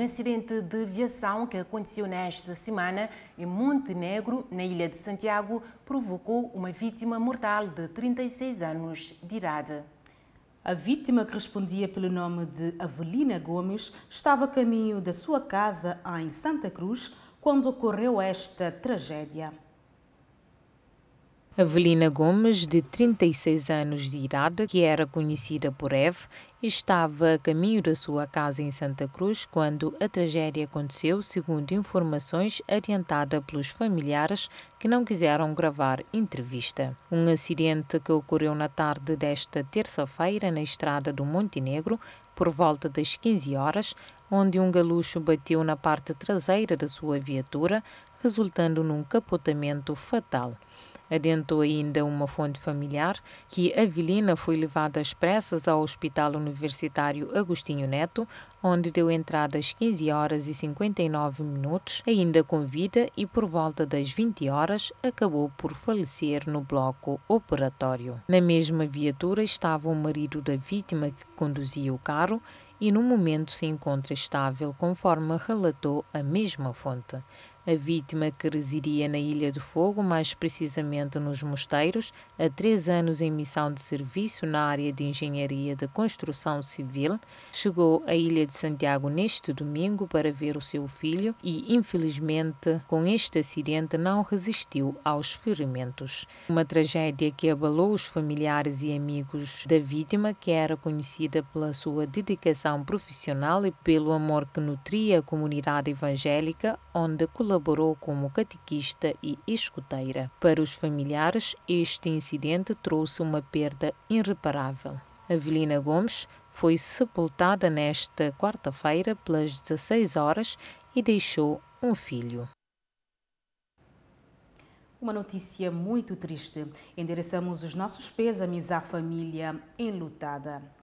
um acidente de aviação que aconteceu nesta semana em Montenegro, na ilha de Santiago, provocou uma vítima mortal de 36 anos de idade. A vítima, que respondia pelo nome de Avelina Gomes, estava a caminho da sua casa em Santa Cruz quando ocorreu esta tragédia. Avelina Gomes, de 36 anos de idade, que era conhecida por Eve, estava a caminho da sua casa em Santa Cruz quando a tragédia aconteceu, segundo informações adiantadas pelos familiares que não quiseram gravar entrevista. Um acidente que ocorreu na tarde desta terça-feira na estrada do Montenegro, por volta das 15 horas, onde um galucho bateu na parte traseira da sua viatura, resultando num capotamento fatal. Adentou ainda uma fonte familiar que Avelina foi levada às pressas ao Hospital Universitário Agostinho Neto, onde deu entrada às 15 horas e 59 minutos, ainda com vida, e por volta das 20 horas acabou por falecer no bloco operatório. Na mesma viatura estava o marido da vítima que conduzia o carro e no momento se encontra estável, conforme relatou a mesma fonte a vítima que residia na Ilha do Fogo, mais precisamente nos mosteiros, há três anos em missão de serviço na área de engenharia da construção civil, chegou à Ilha de Santiago neste domingo para ver o seu filho e, infelizmente, com este acidente não resistiu aos ferimentos. Uma tragédia que abalou os familiares e amigos da vítima, que era conhecida pela sua dedicação profissional e pelo amor que nutria a comunidade evangélica onde colaborou colaborou como catequista e escuteira. Para os familiares, este incidente trouxe uma perda irreparável. Avelina Gomes foi sepultada nesta quarta-feira pelas 16 horas e deixou um filho. Uma notícia muito triste. Endereçamos os nossos pésames à família enlutada.